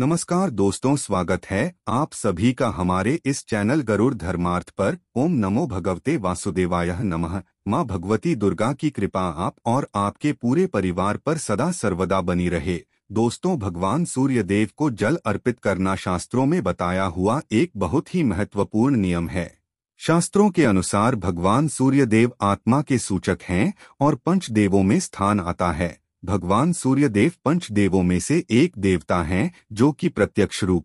नमस्कार दोस्तों स्वागत है आप सभी का हमारे इस चैनल गरुड़ धर्मार्थ पर ओम नमो भगवते वासुदेवाय नमः माँ भगवती दुर्गा की कृपा आप और आपके पूरे परिवार पर सदा सर्वदा बनी रहे दोस्तों भगवान सूर्य देव को जल अर्पित करना शास्त्रों में बताया हुआ एक बहुत ही महत्वपूर्ण नियम है शास्त्रों के अनुसार भगवान सूर्य देव आत्मा के सूचक हैं और पंच देवों में स्थान आता है भगवान सूर्यदेव पंच देवों में से एक देवता हैं जो कि प्रत्यक्ष रूप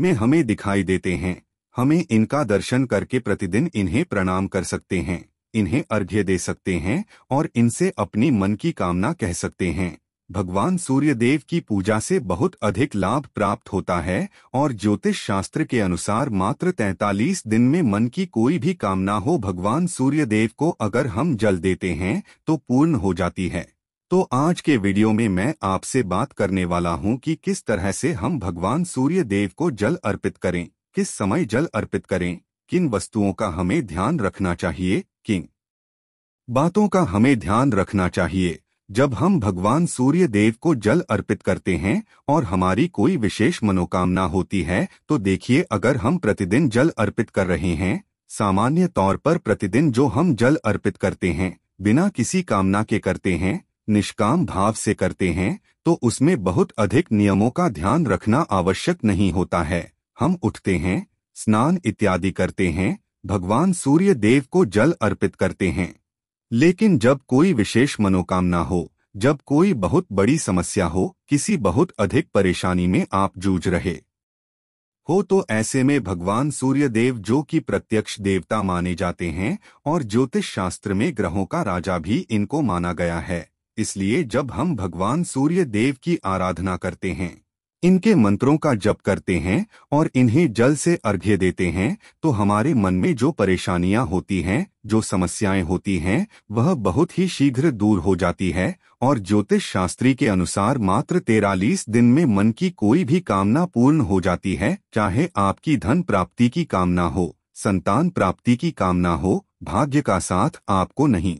में हमें दिखाई देते हैं हमें इनका दर्शन करके प्रतिदिन इन्हें प्रणाम कर सकते हैं इन्हें अर्घ्य दे सकते हैं और इनसे अपनी मन की कामना कह सकते हैं भगवान सूर्यदेव की पूजा से बहुत अधिक लाभ प्राप्त होता है और ज्योतिष शास्त्र के अनुसार मात्र 43 दिन में मन की कोई भी कामना हो भगवान सूर्यदेव को अगर हम जल देते हैं तो पूर्ण हो जाती है तो आज के वीडियो में मैं आपसे बात करने वाला हूं कि किस तरह से हम भगवान सूर्य देव को जल अर्पित करें किस समय जल अर्पित करें किन वस्तुओं का हमें ध्यान रखना चाहिए किन बातों का हमें ध्यान रखना चाहिए जब हम भगवान सूर्य देव को जल अर्पित करते हैं और हमारी कोई विशेष मनोकामना होती है तो देखिए अगर हम प्रतिदिन जल अर्पित कर रहे हैं सामान्य तौर पर प्रतिदिन जो हम जल अर्पित करते हैं बिना किसी कामना के करते हैं निष्काम भाव से करते हैं तो उसमें बहुत अधिक नियमों का ध्यान रखना आवश्यक नहीं होता है हम उठते हैं स्नान इत्यादि करते हैं भगवान सूर्य देव को जल अर्पित करते हैं लेकिन जब कोई विशेष मनोकामना हो जब कोई बहुत बड़ी समस्या हो किसी बहुत अधिक परेशानी में आप जूझ रहे हो तो ऐसे में भगवान सूर्य देव जो कि प्रत्यक्ष देवता माने जाते हैं और ज्योतिष शास्त्र में ग्रहों का राजा भी इनको माना गया है इसलिए जब हम भगवान सूर्य देव की आराधना करते हैं इनके मंत्रों का जप करते हैं और इन्हें जल से अर्घ्य देते हैं तो हमारे मन में जो परेशानियां होती हैं जो समस्याएं होती हैं वह बहुत ही शीघ्र दूर हो जाती है और ज्योतिष शास्त्री के अनुसार मात्र तेरालीस दिन में मन की कोई भी कामना पूर्ण हो जाती है चाहे आपकी धन प्राप्ति की कामना हो संतान प्राप्ति की कामना हो भाग्य का साथ आपको नहीं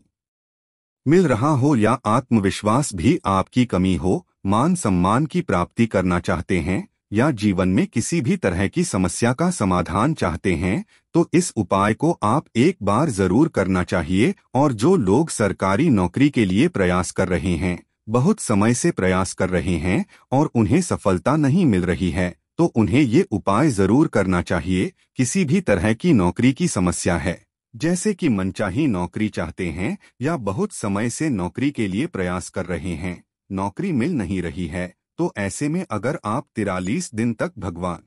मिल रहा हो या आत्मविश्वास भी आपकी कमी हो मान सम्मान की प्राप्ति करना चाहते हैं या जीवन में किसी भी तरह की समस्या का समाधान चाहते हैं तो इस उपाय को आप एक बार जरूर करना चाहिए और जो लोग सरकारी नौकरी के लिए प्रयास कर रहे हैं बहुत समय से प्रयास कर रहे हैं और उन्हें सफलता नहीं मिल रही है तो उन्हें ये उपाय जरूर करना चाहिए किसी भी तरह की नौकरी की समस्या है जैसे कि मनचाही नौकरी चाहते हैं या बहुत समय से नौकरी के लिए प्रयास कर रहे हैं नौकरी मिल नहीं रही है तो ऐसे में अगर आप तिरालीस दिन तक भगवान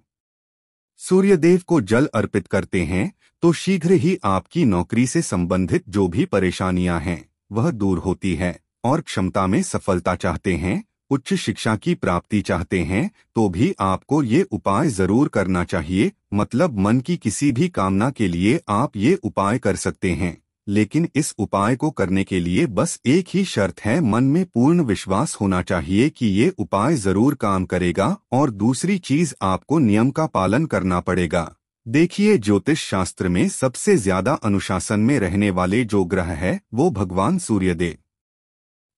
सूर्यदेव को जल अर्पित करते हैं तो शीघ्र ही आपकी नौकरी से संबंधित जो भी परेशानियां हैं वह दूर होती है और क्षमता में सफलता चाहते हैं उच्च शिक्षा की प्राप्ति चाहते हैं तो भी आपको ये उपाय जरूर करना चाहिए मतलब मन की किसी भी कामना के लिए आप ये उपाय कर सकते हैं लेकिन इस उपाय को करने के लिए बस एक ही शर्त है मन में पूर्ण विश्वास होना चाहिए कि ये उपाय जरूर काम करेगा और दूसरी चीज आपको नियम का पालन करना पड़ेगा देखिए ज्योतिष शास्त्र में सबसे ज्यादा अनुशासन में रहने वाले जो ग्रह है वो भगवान सूर्यदेव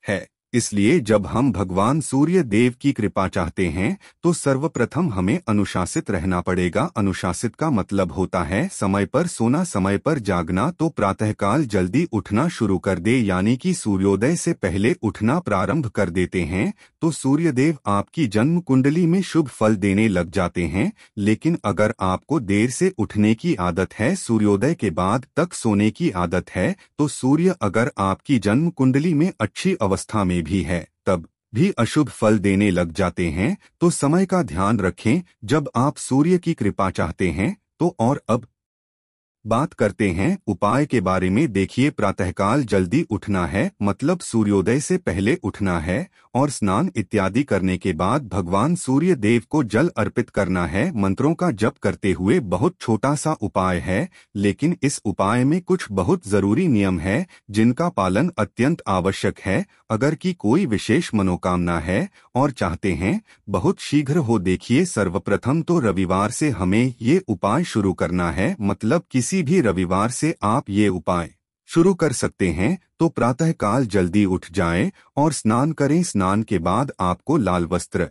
है इसलिए जब हम भगवान सूर्य देव की कृपा चाहते हैं तो सर्वप्रथम हमें अनुशासित रहना पड़ेगा अनुशासित का मतलब होता है समय पर सोना समय पर जागना तो प्रातःकाल जल्दी उठना शुरू कर दे यानी कि सूर्योदय से पहले उठना प्रारंभ कर देते हैं तो सूर्यदेव आपकी जन्म कुंडली में शुभ फल देने लग जाते हैं लेकिन अगर आपको देर से उठने की आदत है सूर्योदय के बाद तक सोने की आदत है तो सूर्य अगर आपकी जन्म कुंडली में अच्छी अवस्था में भी है तब भी अशुभ फल देने लग जाते हैं तो समय का ध्यान रखें जब आप सूर्य की कृपा चाहते हैं तो और अब बात करते हैं उपाय के बारे में देखिए प्रातःकाल जल्दी उठना है मतलब सूर्योदय से पहले उठना है और स्नान इत्यादि करने के बाद भगवान सूर्य देव को जल अर्पित करना है मंत्रों का जप करते हुए बहुत छोटा सा उपाय है लेकिन इस उपाय में कुछ बहुत जरूरी नियम है जिनका पालन अत्यंत आवश्यक है अगर की कोई विशेष मनोकामना है और चाहते हैं बहुत शीघ्र हो देखिए सर्वप्रथम तो रविवार से हमें ये उपाय शुरू करना है मतलब किसी किसी भी रविवार से आप ये उपाय शुरू कर सकते हैं तो प्रातःकाल जल्दी उठ जाएं और स्नान करें स्नान के बाद आपको लाल वस्त्र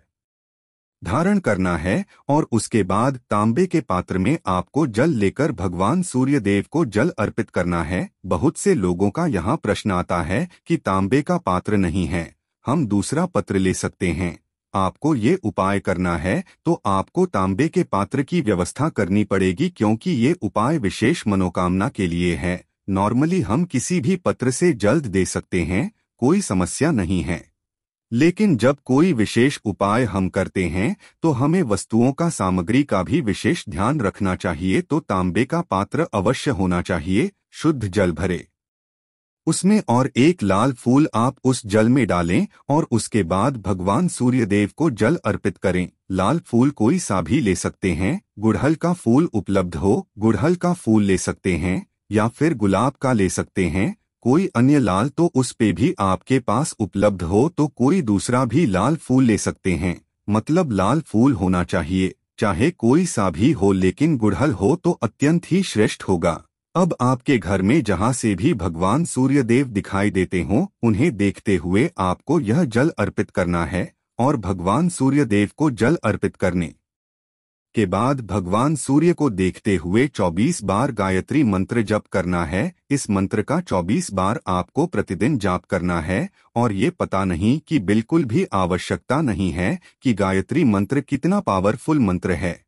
धारण करना है और उसके बाद तांबे के पात्र में आपको जल लेकर भगवान सूर्य देव को जल अर्पित करना है बहुत से लोगों का यहाँ प्रश्न आता है कि तांबे का पात्र नहीं है हम दूसरा पत्र ले सकते हैं आपको ये उपाय करना है तो आपको तांबे के पात्र की व्यवस्था करनी पड़ेगी क्योंकि ये उपाय विशेष मनोकामना के लिए है नॉर्मली हम किसी भी पत्र से जल्द दे सकते हैं कोई समस्या नहीं है लेकिन जब कोई विशेष उपाय हम करते हैं तो हमें वस्तुओं का सामग्री का भी विशेष ध्यान रखना चाहिए तो तांबे का पात्र अवश्य होना चाहिए शुद्ध जल भरे उसमें और एक लाल फूल आप उस जल में डालें और उसके बाद भगवान सूर्यदेव को जल अर्पित करें लाल फूल कोई सा भी ले सकते हैं गुड़हल का फूल उपलब्ध हो गुड़हल का फूल ले सकते हैं या फिर गुलाब का ले सकते हैं कोई अन्य लाल तो उस पे भी आपके पास उपलब्ध हो तो कोई दूसरा भी लाल फूल ले सकते हैं मतलब लाल फूल होना चाहिए चाहे कोई सा भी हो लेकिन गुड़हल हो तो अत्यंत ही श्रेष्ठ होगा अब आपके घर में जहां से भी भगवान सूर्य देव दिखाई देते हों उन्हें देखते हुए आपको यह जल अर्पित करना है और भगवान सूर्य देव को जल अर्पित करने के बाद भगवान सूर्य को देखते हुए 24 बार गायत्री मंत्र जप करना है इस मंत्र का 24 बार आपको प्रतिदिन जाप करना है और ये पता नहीं कि बिल्कुल भी आवश्यकता नहीं है कि गायत्री मंत्र कितना पावरफुल मंत्र है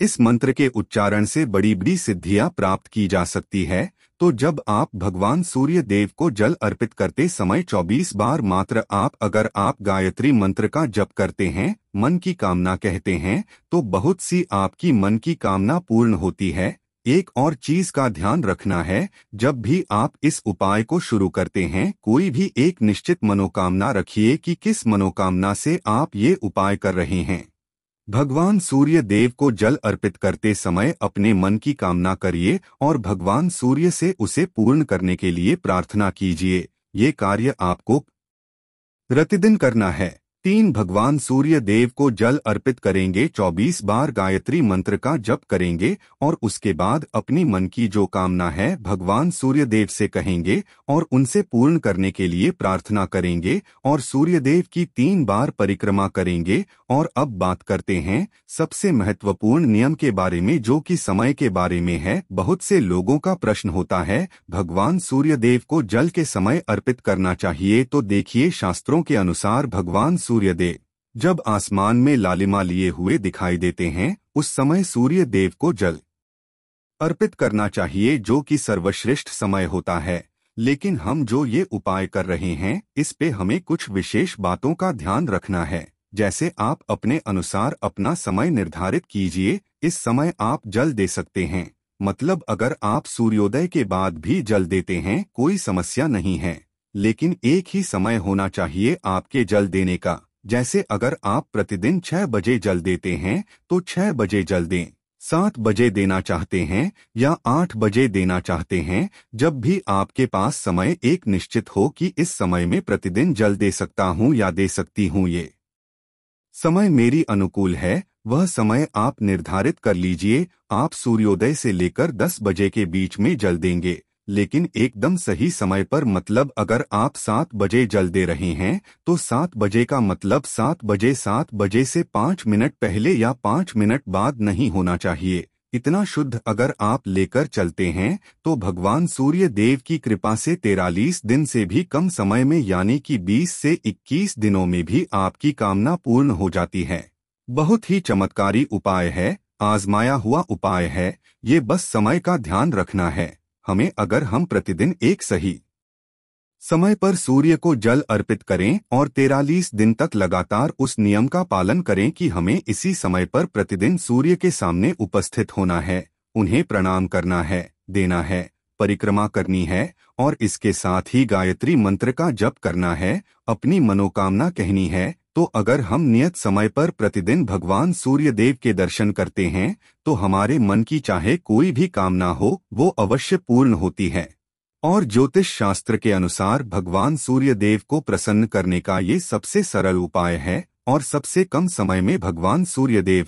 इस मंत्र के उच्चारण से बड़ी बड़ी सिद्धियां प्राप्त की जा सकती है तो जब आप भगवान सूर्य देव को जल अर्पित करते समय 24 बार मात्र आप अगर आप गायत्री मंत्र का जप करते हैं मन की कामना कहते हैं तो बहुत सी आपकी मन की कामना पूर्ण होती है एक और चीज का ध्यान रखना है जब भी आप इस उपाय को शुरू करते हैं कोई भी एक निश्चित मनोकामना रखिए कि किस मनोकामना से आप ये उपाय कर रहे हैं भगवान सूर्य देव को जल अर्पित करते समय अपने मन की कामना करिए और भगवान सूर्य से उसे पूर्ण करने के लिए प्रार्थना कीजिए ये कार्य आपको प्रतिदिन करना है तीन भगवान सूर्य देव को जल अर्पित करेंगे 24 बार गायत्री मंत्र का जप करेंगे और उसके बाद अपनी मन की जो कामना है भगवान सूर्य देव से कहेंगे और उनसे पूर्ण करने के लिए प्रार्थना करेंगे और सूर्य देव की तीन बार परिक्रमा करेंगे और अब बात करते हैं सबसे महत्वपूर्ण नियम के बारे में जो कि समय के बारे में है बहुत से लोगों का प्रश्न होता है भगवान सूर्य देव को जल के समय अर्पित करना चाहिए तो देखिए शास्त्रों के अनुसार भगवान सूर्यदेव जब आसमान में लालिमा लिए हुए दिखाई देते हैं उस समय सूर्य देव को जल अर्पित करना चाहिए जो कि सर्वश्रेष्ठ समय होता है लेकिन हम जो ये उपाय कर रहे हैं इस पे हमें कुछ विशेष बातों का ध्यान रखना है जैसे आप अपने अनुसार अपना समय निर्धारित कीजिए इस समय आप जल दे सकते हैं मतलब अगर आप सूर्योदय के बाद भी जल देते हैं कोई समस्या नहीं है लेकिन एक ही समय होना चाहिए आपके जल देने का जैसे अगर आप प्रतिदिन छह बजे जल देते हैं तो छह बजे जल दें सात बजे देना चाहते हैं या आठ बजे देना चाहते हैं जब भी आपके पास समय एक निश्चित हो कि इस समय में प्रतिदिन जल दे सकता हूं या दे सकती हूं ये समय मेरी अनुकूल है वह समय आप निर्धारित कर लीजिए आप सूर्योदय से लेकर दस बजे के बीच में जल देंगे लेकिन एकदम सही समय पर मतलब अगर आप सात बजे जल दे रहे हैं तो सात बजे का मतलब सात बजे सात बजे से पाँच मिनट पहले या पाँच मिनट बाद नहीं होना चाहिए इतना शुद्ध अगर आप लेकर चलते हैं तो भगवान सूर्य देव की कृपा से तेरालीस दिन से भी कम समय में यानी कि 20 से 21 दिनों में भी आपकी कामना पूर्ण हो जाती है बहुत ही चमत्कारी उपाय है आजमाया हुआ उपाय है ये बस समय का ध्यान रखना है हमें अगर हम प्रतिदिन एक सही समय पर सूर्य को जल अर्पित करें और तेरालीस दिन तक लगातार उस नियम का पालन करें कि हमें इसी समय पर प्रतिदिन सूर्य के सामने उपस्थित होना है उन्हें प्रणाम करना है देना है परिक्रमा करनी है और इसके साथ ही गायत्री मंत्र का जप करना है अपनी मनोकामना कहनी है तो अगर हम नियत समय पर प्रतिदिन भगवान सूर्य देव के दर्शन करते हैं तो हमारे मन की चाहे कोई भी कामना हो वो अवश्य पूर्ण होती है और ज्योतिष शास्त्र के अनुसार भगवान सूर्य देव को प्रसन्न करने का ये सबसे सरल उपाय है और सबसे कम समय में भगवान सूर्य देव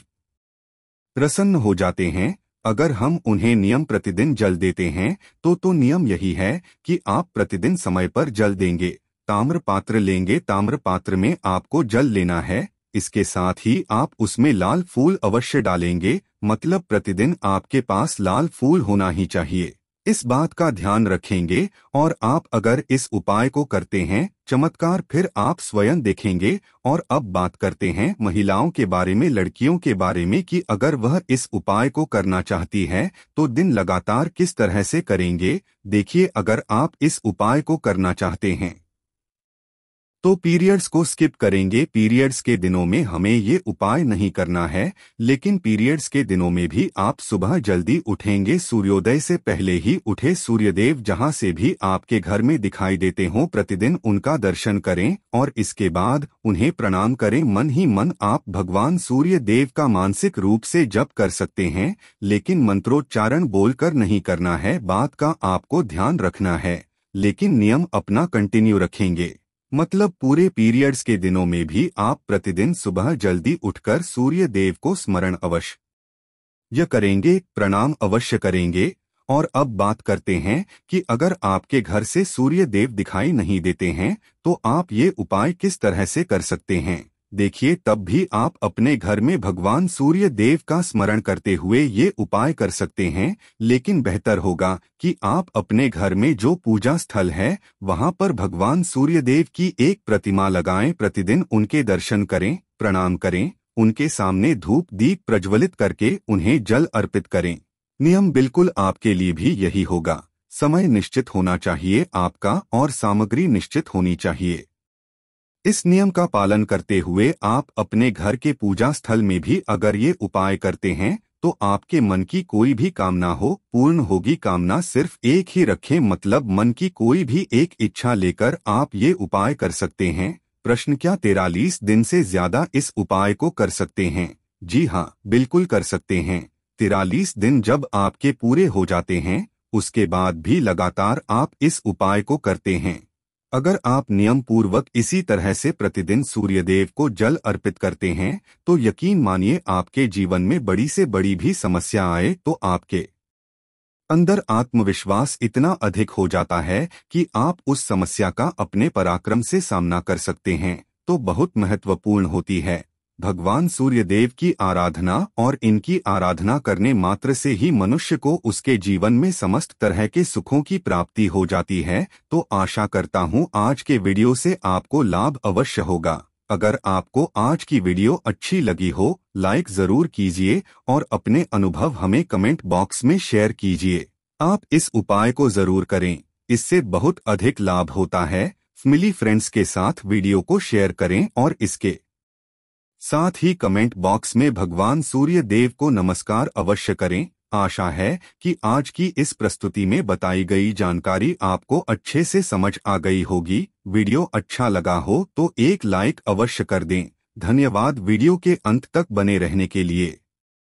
प्रसन्न हो जाते हैं अगर हम उन्हें नियम प्रतिदिन जल देते हैं तो तो नियम यही है कि आप प्रतिदिन समय पर जल देंगे ताम्र पात्र लेंगे ताम्र पात्र में आपको जल लेना है इसके साथ ही आप उसमें लाल फूल अवश्य डालेंगे मतलब प्रतिदिन आपके पास लाल फूल होना ही चाहिए इस बात का ध्यान रखेंगे और आप अगर इस उपाय को करते हैं चमत्कार फिर आप स्वयं देखेंगे और अब बात करते हैं महिलाओं के बारे में लड़कियों के बारे में कि अगर वह इस उपाय को करना चाहती है तो दिन लगातार किस तरह से करेंगे देखिए अगर आप इस उपाय को करना चाहते हैं तो पीरियड्स को स्किप करेंगे पीरियड्स के दिनों में हमें ये उपाय नहीं करना है लेकिन पीरियड्स के दिनों में भी आप सुबह जल्दी उठेंगे सूर्योदय से पहले ही उठे सूर्यदेव जहां से भी आपके घर में दिखाई देते हों प्रतिदिन उनका दर्शन करें और इसके बाद उन्हें प्रणाम करें मन ही मन आप भगवान सूर्य देव का मानसिक रूप से जप कर सकते हैं लेकिन मंत्रोच्चारण बोलकर नहीं करना है बात का आपको ध्यान रखना है लेकिन नियम अपना कंटिन्यू रखेंगे मतलब पूरे पीरियड्स के दिनों में भी आप प्रतिदिन सुबह जल्दी उठकर सूर्य देव को स्मरण अवश्य यह करेंगे प्रणाम अवश्य करेंगे और अब बात करते हैं कि अगर आपके घर से सूर्य देव दिखाई नहीं देते हैं तो आप ये उपाय किस तरह से कर सकते हैं देखिए तब भी आप अपने घर में भगवान सूर्य देव का स्मरण करते हुए ये उपाय कर सकते हैं लेकिन बेहतर होगा कि आप अपने घर में जो पूजा स्थल है वहाँ पर भगवान सूर्य देव की एक प्रतिमा लगाएं प्रतिदिन उनके दर्शन करें प्रणाम करें उनके सामने धूप दीप प्रज्वलित करके उन्हें जल अर्पित करें नियम बिल्कुल आपके लिए भी यही होगा समय निश्चित होना चाहिए आपका और सामग्री निश्चित होनी चाहिए इस नियम का पालन करते हुए आप अपने घर के पूजा स्थल में भी अगर ये उपाय करते हैं तो आपके मन की कोई भी कामना हो पूर्ण होगी कामना सिर्फ एक ही रखें मतलब मन की कोई भी एक इच्छा लेकर आप ये उपाय कर सकते हैं प्रश्न क्या तेरालीस दिन से ज्यादा इस उपाय को कर सकते हैं जी हाँ बिल्कुल कर सकते हैं तिरालीस दिन जब आपके पूरे हो जाते हैं उसके बाद भी लगातार आप इस उपाय को करते हैं अगर आप नियम पूर्वक इसी तरह से प्रतिदिन सूर्यदेव को जल अर्पित करते हैं तो यकीन मानिए आपके जीवन में बड़ी से बड़ी भी समस्या आए तो आपके अंदर आत्मविश्वास इतना अधिक हो जाता है कि आप उस समस्या का अपने पराक्रम से सामना कर सकते हैं तो बहुत महत्वपूर्ण होती है भगवान सूर्य देव की आराधना और इनकी आराधना करने मात्र से ही मनुष्य को उसके जीवन में समस्त तरह के सुखों की प्राप्ति हो जाती है तो आशा करता हूँ आज के वीडियो से आपको लाभ अवश्य होगा अगर आपको आज की वीडियो अच्छी लगी हो लाइक जरूर कीजिए और अपने अनुभव हमें कमेंट बॉक्स में शेयर कीजिए आप इस उपाय को जरूर करें इससे बहुत अधिक लाभ होता है मिली फ्रेंड्स के साथ वीडियो को शेयर करें और इसके साथ ही कमेंट बॉक्स में भगवान सूर्य देव को नमस्कार अवश्य करें आशा है कि आज की इस प्रस्तुति में बताई गई जानकारी आपको अच्छे से समझ आ गई होगी वीडियो अच्छा लगा हो तो एक लाइक अवश्य कर दें धन्यवाद वीडियो के अंत तक बने रहने के लिए